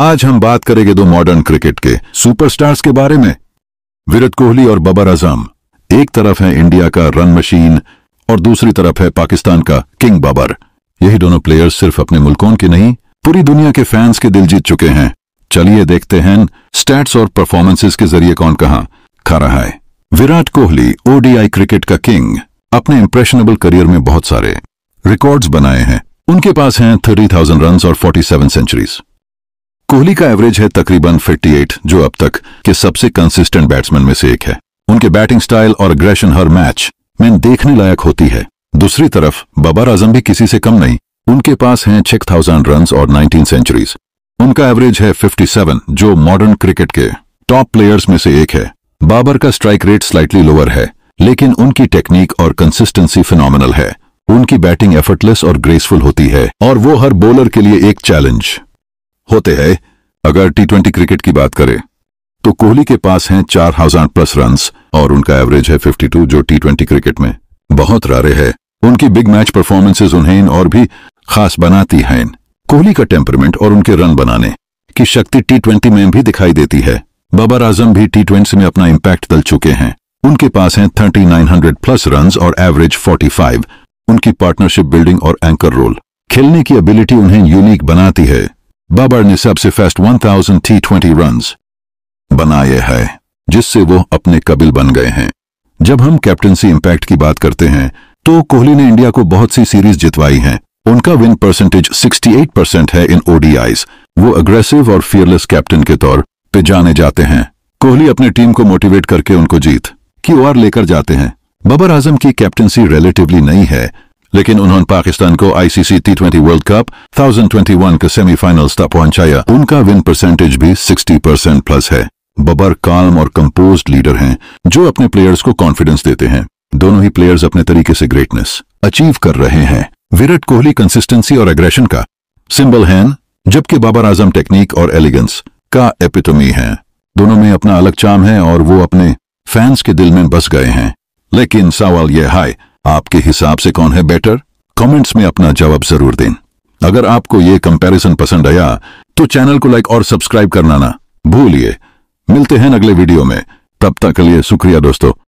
आज हम बात करेंगे दो मॉडर्न क्रिकेट के सुपरस्टार्स के बारे में विराट कोहली और बबर आजम एक तरफ है इंडिया का रन मशीन और दूसरी तरफ है पाकिस्तान का किंग बाबर यही दोनों प्लेयर्स सिर्फ अपने मुल्कों के नहीं पूरी दुनिया के फैंस के दिल जीत चुके हैं चलिए देखते हैं स्टैट्स और परफॉर्मेंसेस के जरिए कौन कहा खा रहा है विराट कोहली ओडीआई क्रिकेट का किंग अपने इंप्रेशनेबल करियर में बहुत सारे रिकॉर्ड्स बनाए हैं उनके पास हैं थर्टी थाउजेंड रन और फोर्टी सेवन सेंचुरीज कोहली का एवरेज है तकरीबन 58 जो अब तक के सबसे कंसिस्टेंट बैट्समैन में से एक है उनके बैटिंग स्टाइल और अग्रेशन हर मैच में देखने लायक होती है दूसरी तरफ बाबर आजम भी किसी से कम नहीं उनके पास हैं छह थाउजेंड रन और नाइनटीन सेंचुरीज उनका एवरेज है 57 जो मॉडर्न क्रिकेट के टॉप प्लेयर्स में से एक है बाबर का स्ट्राइक रेट स्लाइटली लोअर है लेकिन उनकी टेक्निक और कंसिस्टेंसी फिनोमिनल है उनकी बैटिंग एफर्टलेस और ग्रेसफुल होती है और वो हर बॉलर के लिए एक चैलेंज होते हैं अगर टी ट्वेंटी क्रिकेट की बात करें तो कोहली के पास हैं चार हजार प्लस रन और उनका एवरेज है 52 जो टी ट्वेंटी क्रिकेट में बहुत रारे है उनकी बिग मैच परफॉर्मेंसेज उन्हें और भी खास बनाती है कोहली का टेम्परमेंट और उनके रन बनाने की शक्ति टी ट्वेंटी में भी दिखाई देती है बाबर आजम भी टी ट्वेंटी में अपना इम्पैक्ट दल चुके हैं उनके पास हैं 3900 प्लस रन और एवरेज 45 उनकी पार्टनरशिप बिल्डिंग और एंकर रोल खेलने की एबिलिटी उन्हें यूनिक बनाती है बाबर ने सबसे फास्ट 1000 टी रन बनाए हैं जिससे वो अपने कबिल बन गए हैं जब हम कैप्टनसी इम्पैक्ट की बात करते हैं तो कोहली ने इंडिया को बहुत सी सीरीज जितवाई हैं उनका विन परसेंटेज 68 परसेंट है इन ओडीआईज वो अग्रेसिव और फियरलेस कैप्टन के तौर पे जाने जाते हैं कोहली अपने टीम को मोटिवेट करके उनको जीत की ओर लेकर जाते हैं बबर आजम की कैप्टनसी रिलेटिवली नई है लेकिन उन्होंने पाकिस्तान को ICC T twenty World Cup one का सेमीफाइनल तक पहुंचाया उनका विन परसेंटेज भी सिक्सटी परसेंट प्लस है बबर काम और कंपोज लीडर हैं जो अपने प्लेयर्स को कॉन्फिडेंस देते हैं दोनों ही प्लेयर्स अपने तरीके से ग्रेटनेस अचीव कर रहे हैं विराट कोहली कंसिस्टेंसी और एग्रेशन का सिंबल हैं जबकि बाबर आजम टेक्निक और एलिगेंस का एपिटमी है दोनों में अपना अलग चाम है और वो अपने फैंस के दिल में बस गए हैं लेकिन सवाल यह हाई आपके हिसाब से कौन है बेटर कमेंट्स में अपना जवाब जरूर दें अगर आपको ये कंपैरिजन पसंद आया तो चैनल को लाइक और सब्सक्राइब करना ना भूलिए मिलते हैं अगले वीडियो में तब तक के लिए शुक्रिया दोस्तों